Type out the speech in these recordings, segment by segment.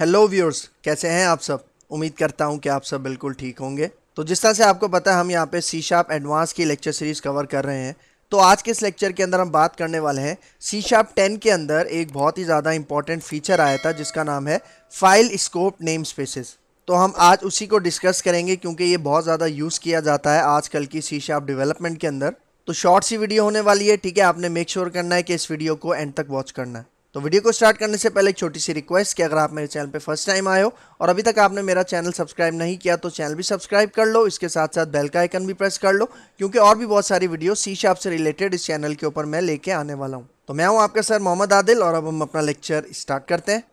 hello viewers कैसे हैं आप सब उम्मीद करता हूं कि आप सब बिल्कुल ठीक होंगे तो जिस तरह से आपको पता है हम यहां पे सी शार्प एडवांस की लेक्चर सीरीज़ कवर कर रहे हैं तो आज के इस लेक्चर के अंदर हम बात करने वाले हैं सी शार्प टेन के अंदर एक बहुत ही ज़्यादा इंपॉर्टेंट फीचर आया था जिसका नाम है फाइल स्कोप नेम स्पेसिस तो हम आज उसी को डिस्कस करेंगे क्योंकि ये बहुत ज़्यादा यूज़ किया जाता है आजकल की सी शार्प डेवलपमेंट के अंदर तो शॉर्ट सी वीडियो होने वाली है ठीक है आपने मेक श्योर sure करना है कि इस वीडियो को एंड तक वॉच करना है तो वीडियो को स्टार्ट करने से पहले एक छोटी सी रिक्वेस्ट कि अगर आप मेरे चैनल पे फर्स्ट टाइम आए हो और अभी तक आपने मेरा चैनल सब्सक्राइब नहीं किया तो चैनल भी सब्सक्राइब कर लो इसके साथ साथ बेल का आइकन भी प्रेस कर लो क्योंकि और भी बहुत सारी वीडियो सी शाप से रिलेटेड इस चैनल के ऊपर मैं लेके आने वाला हूँ तो मैं हूँ आपका सर मोहम्मद आदिल और अब हम अपना लेक्चर स्टार्ट करते हैं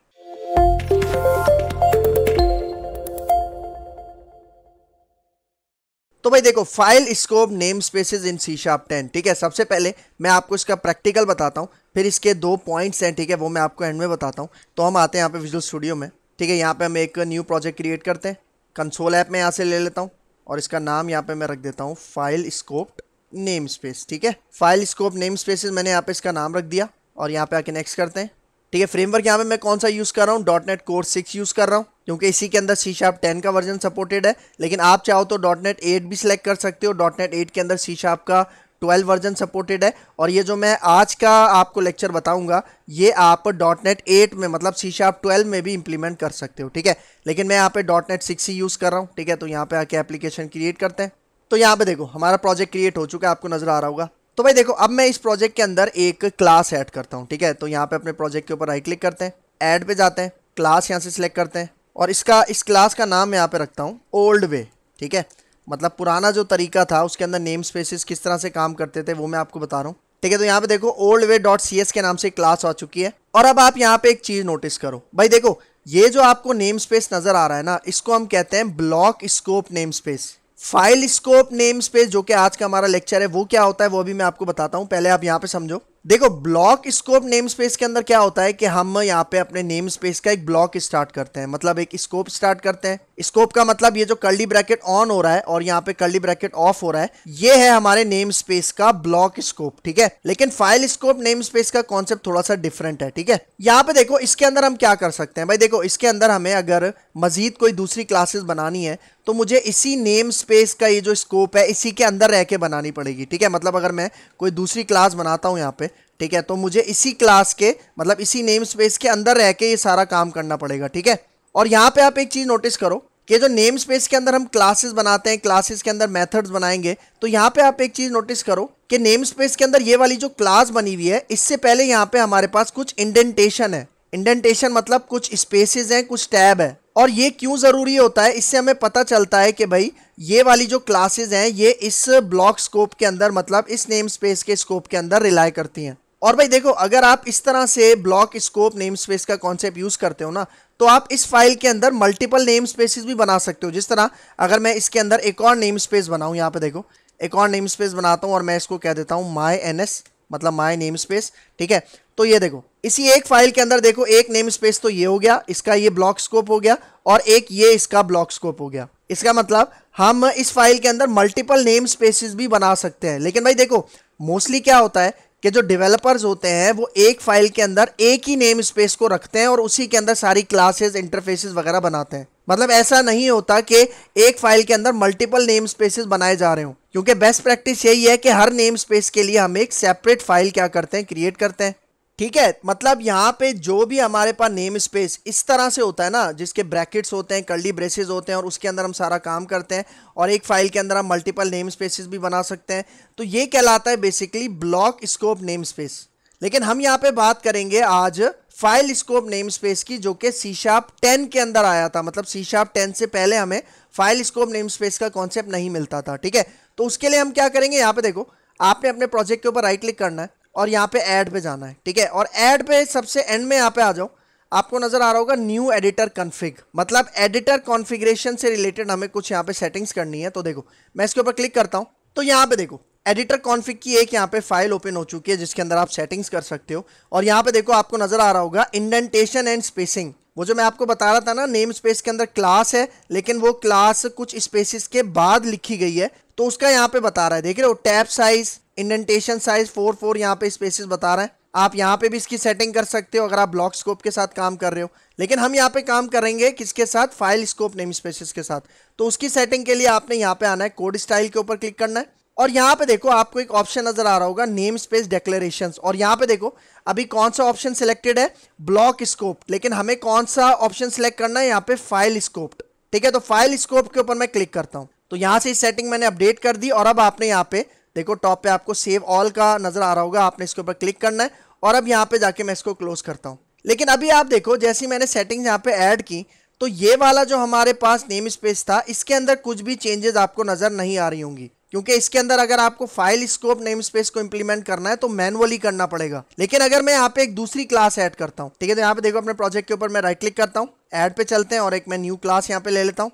तो भाई देखो file scope name spaces in C sharp ten ठीक है सबसे पहले मैं आपको इसका प्रैक्टिकल बताता हूँ फिर इसके दो पॉइंट्स हैं ठीक है वो मैं आपको एंड में बताता हूँ तो हम आते हैं यहाँ पे विजुअल स्टूडियो में ठीक है यहाँ पे हम एक न्यू प्रोजेक्ट क्रिएट करते हैं कंसोल ऐप में यहाँ से ले लेता हूँ और इसका नाम यहाँ पे मैं रख देता हूँ फाइल स्कोप्ड नेम स्पेस ठीक है फाइल स्कोप नेम स्पेस मैंने यहाँ पे इसका नाम रख दिया और यहाँ पे आके नेक्स्ट करते हैं ठीक है फ्रेमवर्क यहाँ पे मैं कौन सा यूज़ कर रहा हूँ dot net core six use कर रहा हूँ क्योंकि इसी के अंदर सी शार्प टेन का वर्जन सपोर्टेड है लेकिन आप चाहो तो डॉट नेट एट भी सिलेक्ट कर सकते हो डॉट नेट एट के अंदर सी शार्प का ट्वेल्व वर्जन सपोर्टेड है और ये जो मैं आज का आपको लेक्चर बताऊंगा ये आप डॉट नेट एट में मतलब सी शार्प ट्वेल्व में भी इंप्लीमेंट कर सकते हो ठीक है लेकिन मैं यहाँ पे डॉट नेट सिक्स ही यूज़ कर रहा हूँ ठीक है तो यहाँ पे आके एप्लीकेशन क्रिएट करते हैं तो यहाँ पे देखो हमारा प्रोजेक्ट क्रिएट हो चुका है आपको नजर आ रहा होगा तो भाई देखो अब मैं इस प्रोजेक्ट के अंदर एक क्लास ऐड करता हूँ ठीक है तो यहाँ पे अपने प्रोजेक्ट के ऊपर राइट क्लिक करते हैं ऐड पे जाते हैं क्लास यहाँ से सिलेक्ट करते हैं और इसका इस क्लास का नाम यहाँ पे रखता हूँ ओल्ड वे ठीक है मतलब पुराना जो तरीका था उसके अंदर नेम स्पेसिस किस तरह से काम करते थे वो मैं आपको बता रहा हूँ ठीक है तो यहाँ पे देखो old way dot C S के नाम से क्लास आ चुकी है और अब आप यहाँ पे एक चीज़ नोटिस करो भाई देखो ये जो आपको नेम स्पेस नज़र आ रहा है ना इसको हम कहते हैं block scope name space file scope name space जो कि आज का हमारा लेक्चर है वो क्या होता है वो भी मैं आपको बताता हूँ पहले आप यहाँ पे समझो देखो ब्लॉक स्कोप नेम स्पेस के अंदर क्या होता है कि हम यहाँ पे अपने नेम स्पेस का एक ब्लॉक स्टार्ट करते हैं मतलब एक स्कोप स्टार्ट करते हैं स्कोप का मतलब ये जो कर्ली ब्रैकेट ऑन हो रहा है और यहाँ पे कर्ली ब्रैकेट ऑफ हो रहा है ये है हमारे नेम स्पेस का ब्लॉक स्कोप ठीक है लेकिन फाइल स्कोप नेम स्पेस का कॉन्सेप्ट थोड़ा सा डिफरेंट है ठीक है यहाँ पे देखो इसके अंदर हम क्या कर सकते हैं भाई देखो इसके अंदर हमें अगर मजीद कोई दूसरी क्लासेस बनानी है तो मुझे इसी नेम स्पेस का ये जो स्कोप है इसी के अंदर रह के बनानी पड़ेगी ठीक है मतलब अगर मैं कोई दूसरी क्लास बनाता हूँ यहाँ पे ठीक है तो मुझे इसी क्लास के मतलब इसी नेम स्पेस के अंदर रह के ये सारा काम करना पड़ेगा ठीक है और यहाँ पे आप एक चीज़ नोटिस करो कि जो नेम स्पेस के अंदर हम क्लासेस बनाते हैं क्लासेस के अंदर मेथड्स बनाएंगे तो यहाँ पे आप एक चीज़ नोटिस करो कि नेम स्पेस के अंदर ये वाली जो क्लास बनी हुई है इससे पहले यहाँ पे हमारे पास कुछ इंडेंटेशन है इंडेंटेशन मतलब कुछ स्पेसेस हैं कुछ टैब है और ये क्यों ज़रूरी होता है इससे हमें पता चलता है कि भाई ये वाली जो क्लासेज हैं ये इस ब्लॉक स्कोप के अंदर मतलब इस नेम स्पेस के स्कोप के अंदर रिलाई करती हैं और भाई देखो अगर आप इस तरह से ब्लॉक स्कोप नेम स्पेस का कॉन्सेप्ट यूज़ करते हो ना तो आप इस फाइल के अंदर मल्टीपल नेम स्पेसिस भी बना सकते हो जिस तरह अगर मैं इसके अंदर एक और नेम स्पेस बनाऊँ यहाँ पे देखो एक और नेम स्पेस बनाता हूँ और मैं इसको कह देता हूँ माई एन एस मतलब माई नेम स्पेस ठीक है तो ये देखो इसी एक फाइल के अंदर देखो एक नेम स्पेस तो ये हो गया इसका ये ब्लॉक स्कोप हो गया और एक ये इसका ब्लॉक स्कोप हो गया इसका मतलब हम इस फाइल के अंदर मल्टीपल नेम स्पेसिस भी बना सकते हैं लेकिन भाई देखो मोस्टली क्या होता है कि जो डेवलपर्स होते हैं वो एक फाइल के अंदर एक ही नेम स्पेस को रखते हैं और उसी के अंदर सारी क्लासेस इंटरफेसेस वगैरह बनाते हैं मतलब ऐसा नहीं होता कि एक फाइल के अंदर मल्टीपल नेम स्पेसेस बनाए जा रहे हो क्योंकि बेस्ट प्रैक्टिस यही है कि हर नेम स्पेस के लिए हम एक सेपरेट फाइल क्या करते हैं क्रिएट करते हैं ठीक है मतलब यहाँ पे जो भी हमारे पास नेम स्पेस इस तरह से होता है ना जिसके ब्रैकेट्स होते हैं कर्ली ब्रेसेस होते हैं और उसके अंदर हम सारा काम करते हैं और एक फाइल के अंदर हम मल्टीपल नेम स्पेसिस भी बना सकते हैं तो ये कहलाता है basically block scope name namespace लेकिन हम यहाँ पे बात करेंगे आज फाइल स्कोप नेम स्पेस की जो कि सी टेन के अंदर आया था मतलब सी टेन से पहले हमें फाइल स्कोप नेम स्पेस का कॉन्सेप्ट नहीं मिलता था ठीक है तो उसके लिए हम क्या करेंगे यहाँ पे देखो आपने अपने प्रोजेक्ट के ऊपर राइट क्लिक करना है और यहाँ पे ऐड पे जाना है ठीक है और ऐड पे सबसे एंड में यहाँ पे आ जाओ आपको नज़र आ रहा होगा न्यू एडिटर कॉन्फ़िग मतलब एडिटर कॉन्फ़िगरेशन से रिलेटेड हमें कुछ यहाँ पे सेटिंग्स करनी है तो देखो मैं इसके ऊपर क्लिक करता हूँ तो यहाँ पे देखो एडिटर कॉन्फ़िग की एक यहाँ पे फाइल ओपन हो चुकी है जिसके अंदर आप सेटिंग्स कर सकते हो और यहाँ पे देखो आपको नज़र आ रहा होगा इंडेंटेशन एंड स्पेसिंग वो जो मैं आपको बता रहा था ना नेम स्पेस के अंदर क्लास है लेकिन वो क्लास कुछ स्पेसिस के बाद लिखी गई है तो उसका यहाँ पे बता रहा है देख रहे हो tab size indentation size four four यहाँ पे स्पेसिस बता रहा है आप यहाँ पे भी इसकी सेटिंग कर सकते हो अगर आप ब्लॉक स्कोप के साथ काम कर रहे हो लेकिन हम यहाँ पे काम करेंगे किसके साथ फाइल स्कोप नेम स्पेसिस के साथ तो उसकी सेटिंग के लिए आपने यहाँ पे आना है कोड स्टाइल के ऊपर क्लिक करना है और यहाँ पे देखो आपको एक ऑप्शन नजर आ रहा होगा नेम स्पेस डेक्लेरेशन और यहाँ पे देखो अभी कौन सा ऑप्शन सिलेक्टेड है ब्लॉक स्कोप लेकिन हमें कौन सा ऑप्शन सिलेक्ट करना है यहाँ पे फाइल स्कोप ठीक है तो फाइल स्कोप के ऊपर मैं क्लिक करता हूँ तो यहाँ से इस सेटिंग मैंने अपडेट कर दी और अब आपने यहाँ पे देखो टॉप पे आपको सेव ऑल का नज़र आ रहा होगा आपने इसके ऊपर क्लिक करना है और अब यहाँ पे जाके मैं इसको क्लोज करता हूँ लेकिन अभी आप देखो जैसी मैंने सेटिंग यहाँ पे ऐड की तो ये वाला जो हमारे पास नेम स्पेस था इसके अंदर कुछ भी चेंजेस आपको नज़र नहीं आ रही होंगी क्योंकि इसके अंदर अगर आपको फाइल स्कोप नेम स्पेस को इंप्लीमेंट करना है तो मैनुअली करना पड़ेगा लेकिन अगर मैं यहाँ पे एक दूसरी क्लास ऐड करता हूँ ठीक है तो यहाँ पे देखो अपने प्रोजेक्ट के ऊपर मैं राइट क्लिक करता हूँ ऐड पे चलते हैं और एक मैं न्यू क्लास यहाँ पे ले लेता हूँ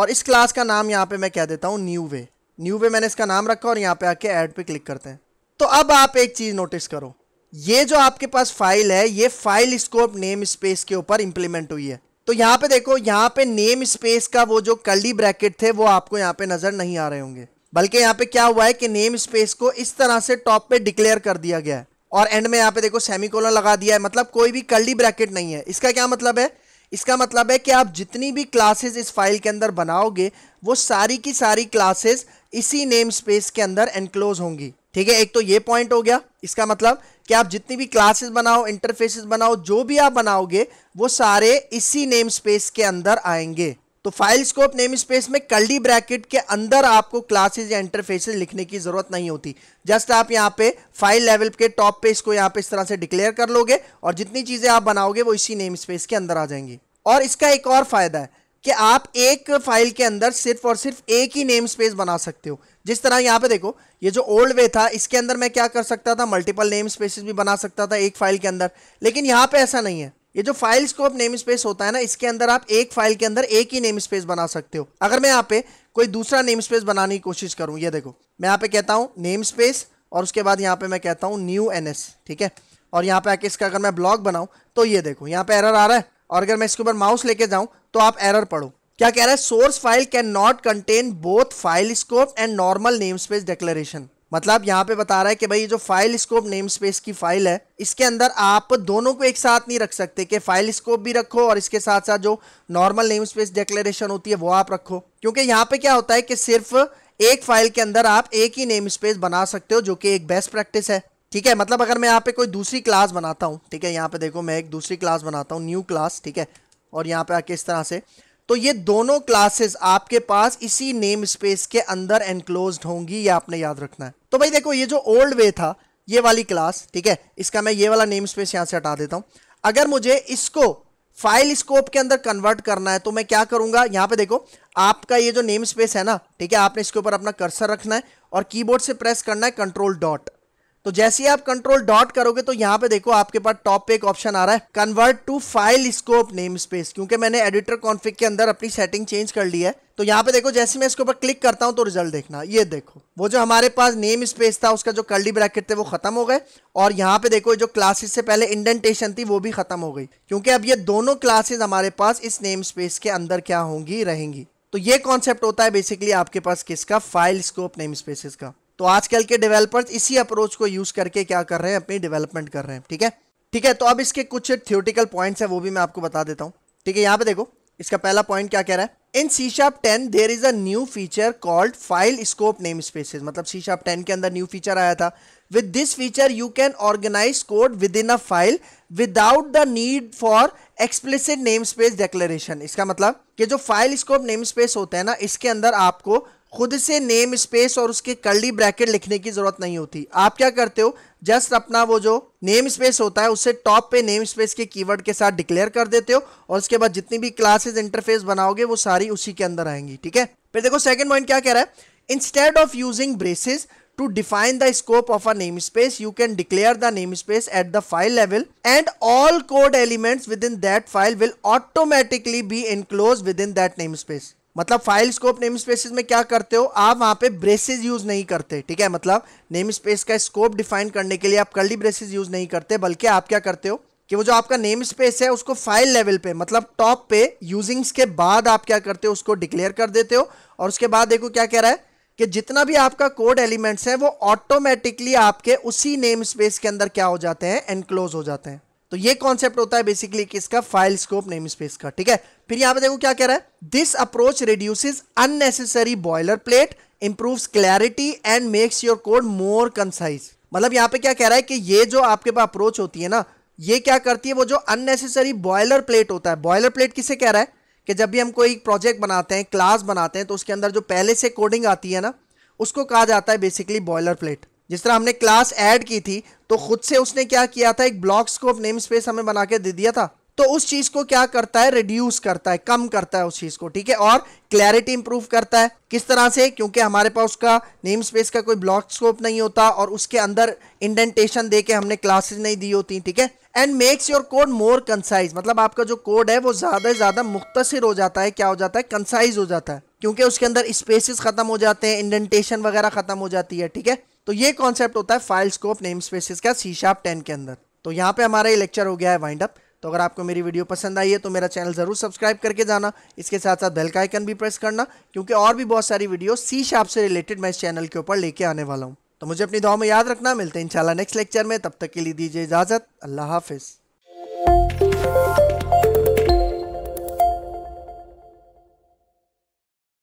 और इस क्लास का नाम यहाँ पे मैं कह देता हूँ न्यू वे न्यू वे मैंने इसका नाम रखा और यहाँ पे आके ऐड पे क्लिक करते हैं तो अब आप एक चीज़ नोटिस करो ये जो आपके पास फाइल है ये फाइल स्कोप नेम स्पेस के ऊपर इंप्लीमेंट हुई है तो यहाँ पे देखो यहाँ पे नेम स्पेस का वो जो कल्डी ब्रैकेट थे वो आपको यहाँ पे नज़र नहीं आ रहे होंगे बल्कि यहाँ पे क्या हुआ है कि नेम स्पेस को इस तरह से टॉप पे डिक्लेयर कर दिया गया है और एंड में यहाँ पे देखो सेमी लगा दिया है मतलब कोई भी कल्डी ब्रैकेट नहीं है इसका क्या मतलब है इसका मतलब है कि आप जितनी भी क्लासेस इस फाइल के अंदर बनाओगे वो सारी की सारी क्लासेस इसी नेम स्पेस के अंदर एनक्लोज होंगी ठीक है एक तो ये पॉइंट हो गया इसका मतलब कि आप जितनी भी क्लासेस बनाओ इंटरफेसेस बनाओ जो भी आप बनाओगे वो सारे इसी नेम स्पेस के अंदर आएंगे तो फाइल स्कोप नेम स्पेस में कल्डी ब्रैकेट के अंदर आपको क्लासेज या इंटरफेसेज लिखने की जरूरत नहीं होती जस्ट आप यहाँ पे फाइल लेवल के टॉप पे इसको यहाँ पे इस तरह से डिक्लेयर कर लोगे और जितनी चीज़ें आप बनाओगे वो इसी नेम स्पेस के अंदर आ जाएंगी और इसका एक और फ़ायदा है कि आप एक फाइल के अंदर सिर्फ और सिर्फ एक ही नेम स्पेस बना सकते हो जिस तरह यहाँ पे देखो ये जो ओल्ड वे था इसके अंदर मैं क्या कर सकता था मल्टीपल नेम स्पेसिस भी बना सकता था एक फाइल के अंदर लेकिन यहाँ पे ऐसा नहीं है ये जो फाइल स्कोप नेम स्पेस होता है ना इसके अंदर आप एक फाइल के अंदर एक ही नेम स्पेस बना सकते हो अगर मैं यहाँ पे कोई दूसरा नेम स्पेस बनाने की कोशिश करूँ ये देखो मैं यहाँ पे कहता हूँ नेम स्पेस और उसके बाद यहाँ पे मैं कहता हूँ न्यू एन ठीक है और यहाँ पे आके इसका अगर मैं ब्लॉग बनाऊँ तो ये देखो यहाँ पे एरर आ रहा है और अगर मैं इसके ऊपर माउस लेके जाऊँ तो आप एरर पढ़ो क्या कह रहा है source file can not contain both file scope and normal namespace declaration मतलब यहाँ पे बता रहा है कि भाई जो फाइल स्कोप नेम स्पेस की फाइल है इसके अंदर आप दोनों को एक साथ नहीं रख सकते कि फाइल स्कोप भी रखो और इसके साथ साथ जो नॉर्मल नेम स्पेस डिक्लेरेशन होती है वो आप रखो क्योंकि यहाँ पे क्या होता है कि सिर्फ एक फाइल के अंदर आप एक ही नेम स्पेस बना सकते हो जो कि एक बेस्ट प्रैक्टिस है ठीक है मतलब अगर मैं यहाँ पे कोई दूसरी क्लास बनाता हूँ ठीक है यहाँ पे देखो मैं एक दूसरी क्लास बनाता हूँ न्यू क्लास ठीक है और यहाँ पे आके इस तरह से तो ये दोनों क्लासेस आपके पास इसी नेम स्पेस के अंदर एनक्लोज होंगी ये आपने याद रखना है तो भाई देखो ये जो ओल्ड वे था ये वाली क्लास ठीक है इसका मैं ये वाला नेम स्पेस यहाँ से हटा देता हूं अगर मुझे इसको फाइल स्कोप के अंदर कन्वर्ट करना है तो मैं क्या करूंगा यहां पे देखो आपका ये जो नेम स्पेस है ना ठीक है आपने इसके ऊपर अपना कर्सर रखना है और कीबोर्ड से प्रेस करना है कंट्रोल डॉट तो जैसे ही आप कंट्रोल डॉट करोगे तो यहाँ पे देखो आपके पास टॉप पे एक ऑप्शन आ रहा है convert to file scope name namespace क्योंकि मैंने एडिटर कॉन्फ़िग के अंदर अपनी सेटिंग चेंज कर ली है तो यहाँ पे देखो जैसे मैं इसके ऊपर क्लिक करता हूँ तो रिजल्ट देखना ये देखो वो जो हमारे पास नेम स्पेस था उसका जो कर्ली ब्रैकेट थे वो खत्म हो गए और यहाँ पे देखो जो क्लासेस से पहले इंडेंटेशन थी वो भी खत्म हो गई क्योंकि अब ये दोनों क्लासेज हमारे पास इस नेम स्पेस के अंदर क्या होंगी रहेंगी तो ये कॉन्सेप्ट होता है बेसिकली आपके पास किसका फाइल स्कोप नेम स्पेसिस का तो आजकल के डेवलपर्स इसी अप्रोच को यूज़ करके क्या कर रहे हैं अपनी डेवलपमेंट कर रहे हैं ठीक है ठीक है तो अब इसके कुछ थियोटिकल पॉइंट्स हैं वो भी मैं आपको बता देता हूँ ठीक है यहाँ पे देखो इसका पहला पॉइंट क्या कह रहा है in C sharp ten there is a new feature called file scope name namespaces मतलब सी शार्प टेन के अंदर न्यू फीचर आया था with this feature you can organize code within a file without the need for explicit namespace declaration इसका मतलब कि जो file scope name space होते हैं ना इसके अंदर आपको खुद से नेम स्पेस और उसके कर्ली ब्रैकेट लिखने की ज़रूरत नहीं होती आप क्या करते हो जस्ट अपना वो जो नेम स्पेस होता है उसे टॉप पे नेम स्पेस के कीवर्ड के साथ डिक्लेयर कर देते हो और उसके बाद जितनी भी क्लासेस इंटरफेस बनाओगे वो सारी उसी के अंदर आएंगी ठीक है फिर देखो सेकंड पॉइंट क्या कह रहा है instead of using braces a namespace you can declare the namespace at the file level and all code elements within that file will automatically be enclose within that namespace मतलब file scope name namespaces में क्या करते हो आप वहां पे braces use नहीं करते ठीक है मतलब नेम स्पेस का स्कोप डिफाइन करने के लिए आप कर्ली ब्रेसेज यूज नहीं करते बल्कि आप क्या करते हो कि वो जो आपका नेम स्पेस है उसको फाइल लेवल पे मतलब टॉप पे यूजिंग्स के बाद आप क्या करते हो उसको डिक्लेयर कर देते हो और उसके बाद देखो क्या कह रहा है कि जितना भी आपका कोड एलिमेंट्स है वो ऑटोमेटिकली आपके उसी नेम स्पेस के अंदर क्या हो जाते हैं एनक्लोज हो जाते हैं तो ये कॉन्सेप्ट होता है बेसिकली किसका फाइल स्कोप नेम स्पेस का ठीक है फिर यहां पे देखो क्या कह रहा है this approach reduces unnecessary boilerplate improves clarity and makes your code more concise मतलब यहां पे क्या कह रहा है कि ये जो आपके पास अप्रोच होती है ना ये क्या करती है वो जो अननेसेसरी बॉयलर प्लेट होता है बॉयलर प्लेट किसे कह रहा है कि जब भी हम कोई प्रोजेक्ट बनाते हैं क्लास बनाते हैं तो उसके अंदर जो पहले से कोडिंग आती है ना उसको कहा जाता है बेसिकली बॉयलर प्लेट जिस तरह हमने क्लास ऐड की थी तो खुद से उसने क्या किया था एक ब्लॉक को नेम स्पेस हमें बना के दे दिया था तो उस चीज को क्या करता है रिड्यूस करता है कम करता है उस चीज को ठीक है और क्लैरिटी इंप्रूव करता है किस तरह से क्योंकि हमारे पास उसका नेम स्पेस का कोई ब्लॉक स्कोप नहीं होता और उसके अंदर इंडेंटेशन दे के हमने क्लासेस नहीं दी होती ठीक है and makes your code more concise मतलब आपका जो कोड है वो ज्यादा से ज्यादा मुख्तर हो जाता है क्या हो जाता है कंसाइज हो जाता है क्योंकि उसके अंदर स्पेसिस खत्म हो जाते हैं इंडेंटेशन वगैरह खत्म हो जाती है ठीक है तो ये कॉन्सेप्ट होता है फाइल स्कोप नेम स्पेसिस का सीशाप टेन के अंदर तो यहाँ पे हमारा ये लेक्चर हो गया है वाइंड अप तो अगर आपको मेरी वीडियो पसंद आई है तो मेरा चैनल ज़रूर सब्सक्राइब करके जाना इसके साथ साथ बेल का आइकन भी प्रेस करना क्योंकि और भी बहुत सारी वीडियो सी शार्प से रिलेटेड मैं इस चैनल के ऊपर लेके आने वाला हूँ तो मुझे अपनी दुआ में याद रखना मिलते हैं इंशाल्लाह नेक्स्ट लेक्चर में तब तक के लिए दीजिए इजाज़त अल्लाह हाफिज़